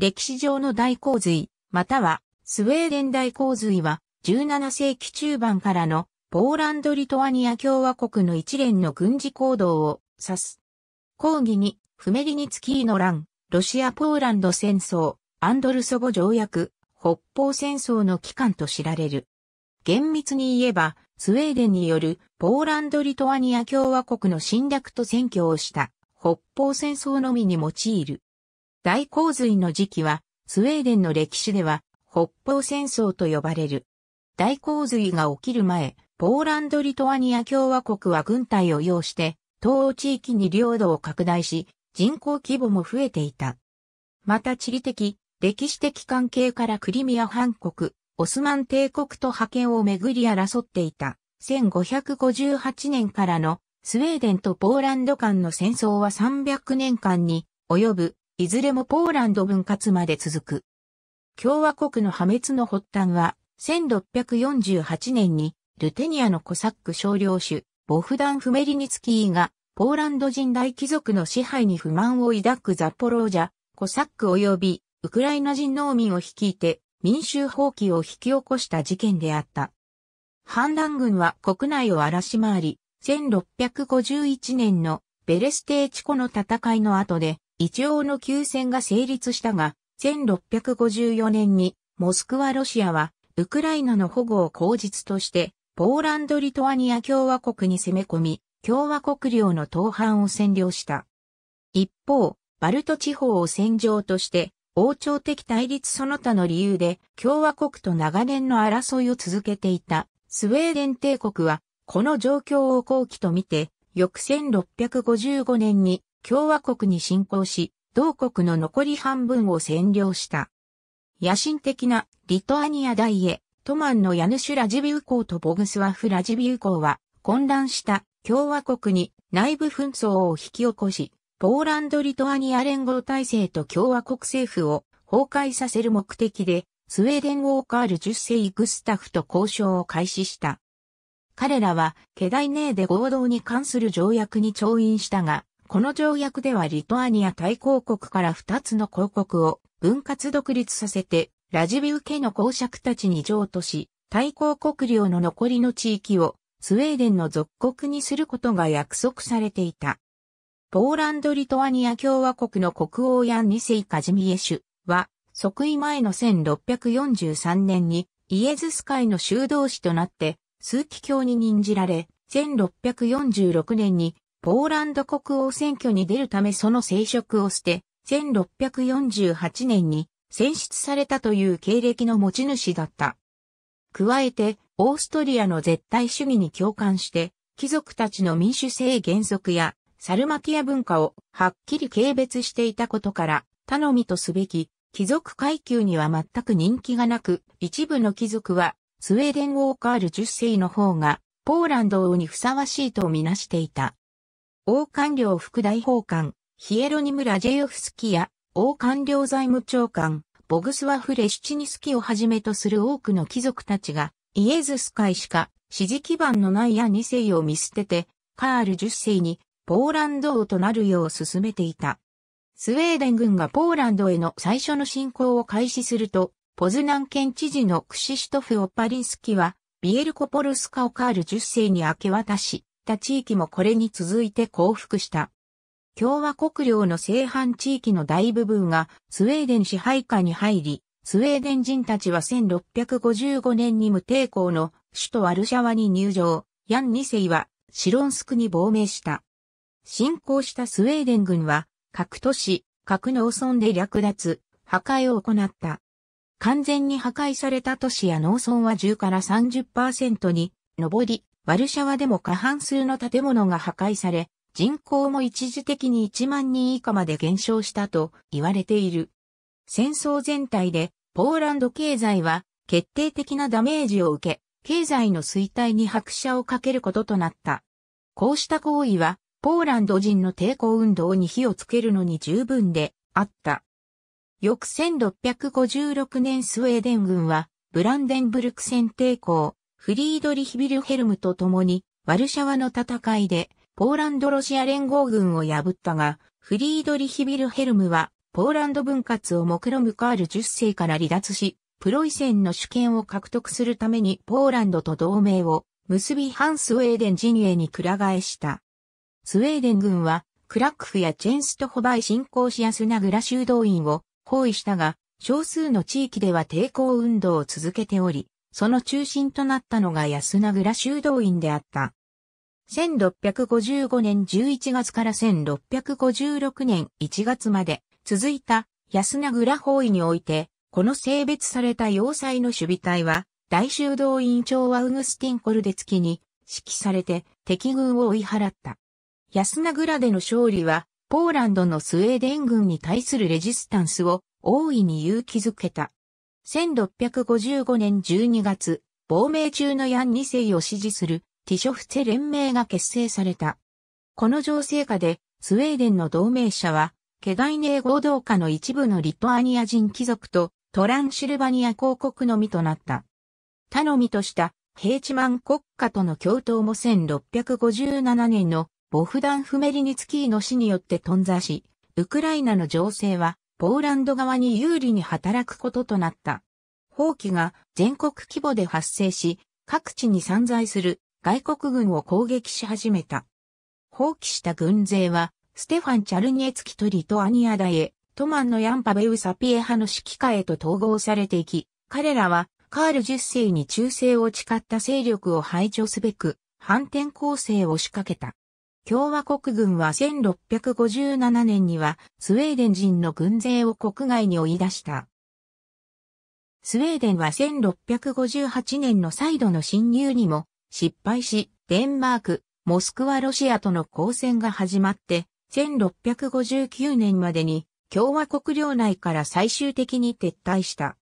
歴史上の大洪水、またはスウェーデン大洪水は17世紀中盤からのポーランド・リトアニア共和国の一連の軍事行動を指す。抗議に、フメリニツキーの乱、ロシア・ポーランド戦争、アンドルソボ条約、北方戦争の期間と知られる。厳密に言えば、スウェーデンによるポーランド・リトアニア共和国の侵略と占拠をした北方戦争のみに用いる。大洪水の時期は、スウェーデンの歴史では、北方戦争と呼ばれる。大洪水が起きる前、ポーランド・リトアニア共和国は軍隊を要して、東欧地域に領土を拡大し、人口規模も増えていた。また地理的、歴史的関係からクリミア半国、オスマン帝国と覇権をめぐり争っていた。1558年からのスウェーデンとポーランド間の戦争は300年間に及ぶいずれもポーランド分割まで続く。共和国の破滅の発端は、1648年に、ルテニアのコサック少領主、ボフダン・フメリニツキーが、ポーランド人大貴族の支配に不満を抱くザポロージャ、コサック及び、ウクライナ人農民を率いて、民衆放棄を引き起こした事件であった。反乱軍は国内を荒らし回り、1651年のベレステーチコの戦いの後で、一応の休戦が成立したが、1654年にモスクワロシアはウクライナの保護を口実としてポーランド・リトアニア共和国に攻め込み、共和国領の東半を占領した。一方、バルト地方を戦場として王朝的対立その他の理由で共和国と長年の争いを続けていたスウェーデン帝国はこの状況を後期と見て翌1655年に共和国に侵攻し、同国の残り半分を占領した。野心的なリトアニア大へ、トマンのヤヌシュラジビウ公とボグスワフラジビウ公は混乱した共和国に内部紛争を引き起こし、ポーランド・リトアニア連合体制と共和国政府を崩壊させる目的で、スウェーデン・ウォーカール10世グスタフと交渉を開始した。彼らは、ケダイネーで合同に関する条約に調印したが、この条約ではリトアニア大公国から二つの公国を分割独立させて、ラジビウ家の公爵たちに譲渡し、大公国領の残りの地域をスウェーデンの属国にすることが約束されていた。ポーランド・リトアニア共和国の国王ヤン・ニセイ・カジミエシュは、即位前の1643年にイエズス会の修道士となって、数奇教に任じられ、1646年にポーランド国王選挙に出るためその聖職を捨て、1648年に選出されたという経歴の持ち主だった。加えて、オーストリアの絶対主義に共感して、貴族たちの民主性原則やサルマティア文化をはっきり軽蔑していたことから、頼みとすべき貴族階級には全く人気がなく、一部の貴族はスウェーデン王カール10世の方がポーランド王にふさわしいとみなしていた。王官僚副大法官、ヒエロニム・ラジェヨフスキや、王官僚財務長官、ボグスワフ・レシチニスキをはじめとする多くの貴族たちが、イエズス会しか支持基盤のないや二世を見捨てて、カール10世にポーランド王となるよう進めていた。スウェーデン軍がポーランドへの最初の侵攻を開始すると、ポズナン県知事のクシシトフ・オッパリンスキは、ビエルコポルスカをカール10世に明け渡し、った地域もこれに続いて降伏した。共和国領の西半地域の大部分がスウェーデン支配下に入り、スウェーデン人たちは1655年に無抵抗の首都ワルシャワに入場、ヤン2世はシロンスクに亡命した。侵攻したスウェーデン軍は各都市、各農村で略奪、破壊を行った。完全に破壊された都市や農村は10から30%に上り、ワルシャワでも過半数の建物が破壊され、人口も一時的に1万人以下まで減少したと言われている。戦争全体でポーランド経済は決定的なダメージを受け、経済の衰退に拍車をかけることとなった。こうした行為は、ポーランド人の抵抗運動に火をつけるのに十分であった。翌1656年スウェーデン軍は、ブランデンブルク戦抵抗、フリードリヒ・ビルヘルムと共に、ワルシャワの戦いで、ポーランド・ロシア連合軍を破ったが、フリードリヒ・ビルヘルムは、ポーランド分割を目論むカール10世から離脱し、プロイセンの主権を獲得するためにポーランドと同盟を結び反スウェーデン陣営に倶ら替えした。スウェーデン軍はクラックフやチェンストホバイ侵攻しやすなグラ修道院を包囲したが、少数の地域では抵抗運動を続けており、その中心となったのが安名倉修道院であった。1655年11月から1656年1月まで続いた安名倉法医において、この性別された要塞の守備隊は、大修道院長はウグスティン・コルデツキに指揮されて敵軍を追い払った。安名倉での勝利は、ポーランドのスウェーデン軍に対するレジスタンスを大いに勇気づけた。1655年12月、亡命中のヤン2世を支持するティショフツェ連盟が結成された。この情勢下で、スウェーデンの同盟者は、ケガイネー合同下の一部のリトアニア人貴族とトランシルバニア公国のみとなった。頼みとしたヘイチマン国家との共闘も1657年のボフダン・フメリニツキーの死によって頓挫し、ウクライナの情勢はポーランド側に有利に働くこととなった。放棄が全国規模で発生し、各地に散在する外国軍を攻撃し始めた。放棄した軍勢は、ステファン・チャルニエツキとリトアニアダへ、トマンのヤンパベウサピエ派の指揮下へと統合されていき、彼らはカール10世に忠誠を誓った勢力を排除すべく、反転攻勢を仕掛けた。共和国軍は1657年にはスウェーデン人の軍勢を国外に追い出した。スウェーデンは1658年の再度の侵入にも失敗し、デンマーク、モスクワロシアとの交戦が始まって、1659年までに共和国領内から最終的に撤退した。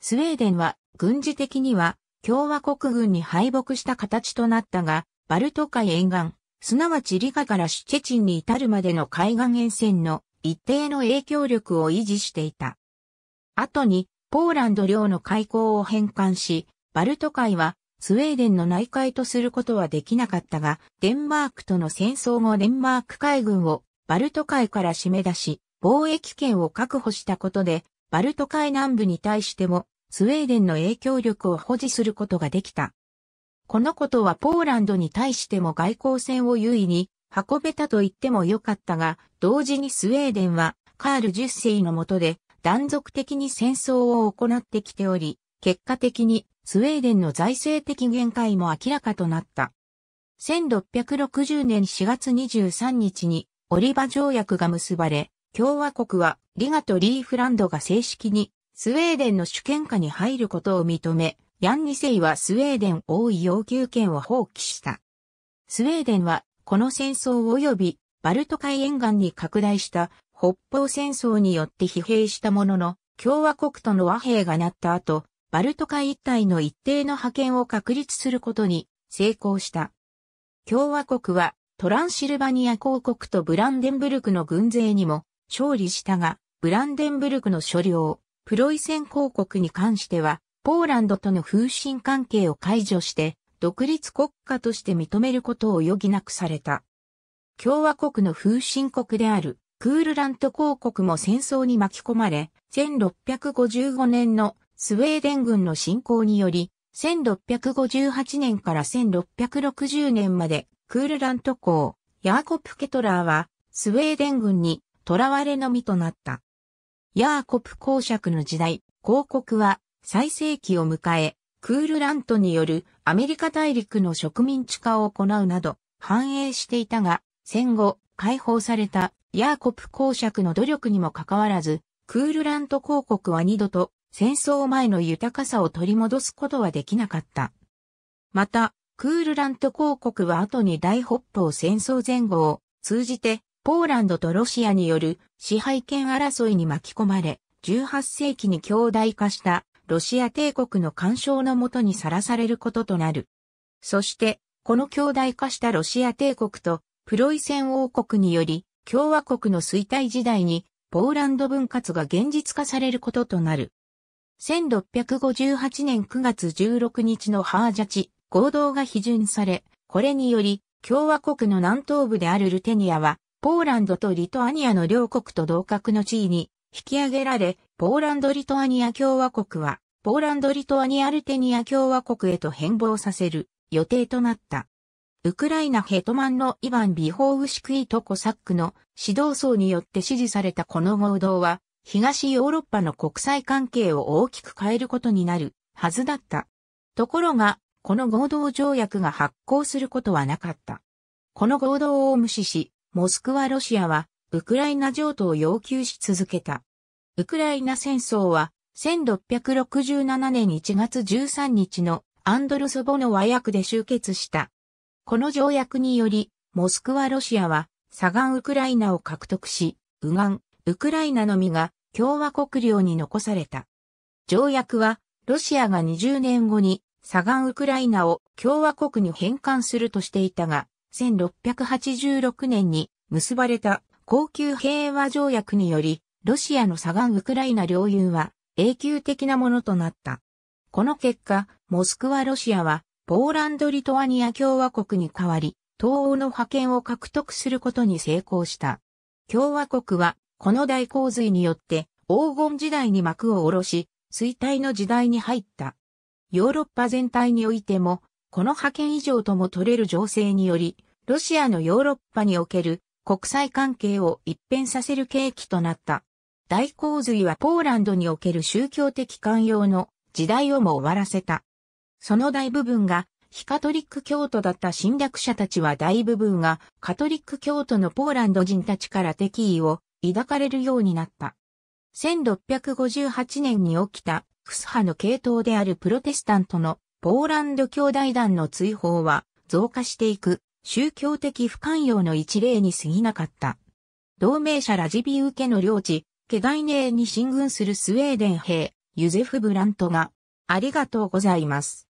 スウェーデンは軍事的には共和国軍に敗北した形となったが、バルト海沿岸、すなわちリカからシュチェチンに至るまでの海岸沿線の一定の影響力を維持していた。後に、ポーランド領の開港を返還し、バルト海はスウェーデンの内海とすることはできなかったが、デンマークとの戦争後デンマーク海軍をバルト海から締め出し、貿易権を確保したことで、バルト海南部に対してもスウェーデンの影響力を保持することができた。このことはポーランドに対しても外交戦を優位に運べたと言ってもよかったが、同時にスウェーデンはカール10世の下で断続的に戦争を行ってきており、結果的にスウェーデンの財政的限界も明らかとなった。1660年4月23日にオリバ条約が結ばれ、共和国はリガとリーフランドが正式にスウェーデンの主権下に入ることを認め、ヤンニセイはスウェーデン王位要求権を放棄した。スウェーデンはこの戦争及びバルト海沿岸に拡大した北方戦争によって疲弊したものの共和国との和平がなった後、バルト海一帯の一定の覇権を確立することに成功した。共和国はトランシルバニア公国とブランデンブルクの軍勢にも勝利したが、ブランデンブルクの所領、プロイセン公国に関してはポーランドとの風信関係を解除して、独立国家として認めることを余儀なくされた。共和国の風神国であるクールラント公国も戦争に巻き込まれ、1655年のスウェーデン軍の侵攻により、1658年から1660年までクールラント公、ヤーコプ・ケトラーはスウェーデン軍に囚われの身となった。ヤーコプ公爵の時代、公国は最盛期を迎え、クールラントによるアメリカ大陸の植民地化を行うなど繁栄していたが、戦後解放されたヤーコプ公爵の努力にもかかわらず、クールラント公国は二度と戦争前の豊かさを取り戻すことはできなかった。また、クールラント公国は後に大北方戦争前後を通じてポーランドとロシアによる支配権争いに巻き込まれ、18世紀に強大化したロシア帝国の干渉のもとにさらされることとなる。そして、この強大化したロシア帝国とプロイセン王国により共和国の衰退時代にポーランド分割が現実化されることとなる。1658年9月16日のハージャチ合同が批准され、これにより共和国の南東部であるルテニアはポーランドとリトアニアの両国と同格の地位に引き上げられ、ポーランド・リトアニア共和国は、ポーランド・リトアニア・ルテニア共和国へと変貌させる予定となった。ウクライナヘトマンのイヴァン・ビホーウシクイト・コサックの指導層によって支持されたこの合同は、東ヨーロッパの国際関係を大きく変えることになるはずだった。ところが、この合同条約が発効することはなかった。この合同を無視し、モスクワロシアはウクライナ譲渡を要求し続けた。ウクライナ戦争は、1667年1月13日のアンドルソボの和訳で終結した。この条約により、モスクワロシアは、左岸ウクライナを獲得し、右岸、ウクライナのみが共和国領に残された。条約は、ロシアが20年後に左岸ウクライナを共和国に返還するとしていたが、1686年に結ばれた高級平和条約により、ロシアの左岸ウクライナ領有は永久的なものとなった。この結果、モスクワロシアは、ポーランド・リトアニア共和国に代わり、東欧の覇権を獲得することに成功した。共和国は、この大洪水によって黄金時代に幕を下ろし、衰退の時代に入った。ヨーロッパ全体においても、この覇権以上とも取れる情勢により、ロシアのヨーロッパにおける国際関係を一変させる契機となった。大洪水はポーランドにおける宗教的寛容の時代をも終わらせた。その大部分が非カトリック教徒だった侵略者たちは大部分がカトリック教徒のポーランド人たちから敵意を抱かれるようになった。1658年に起きたフス派の系統であるプロテスタントのポーランド兄弟団の追放は増加していく宗教的不寛容の一例に過ぎなかった。同盟者ラジビウ家の領地、ケガイネーに進軍するスウェーデン兵、ユゼフ・ブラントが、ありがとうございます。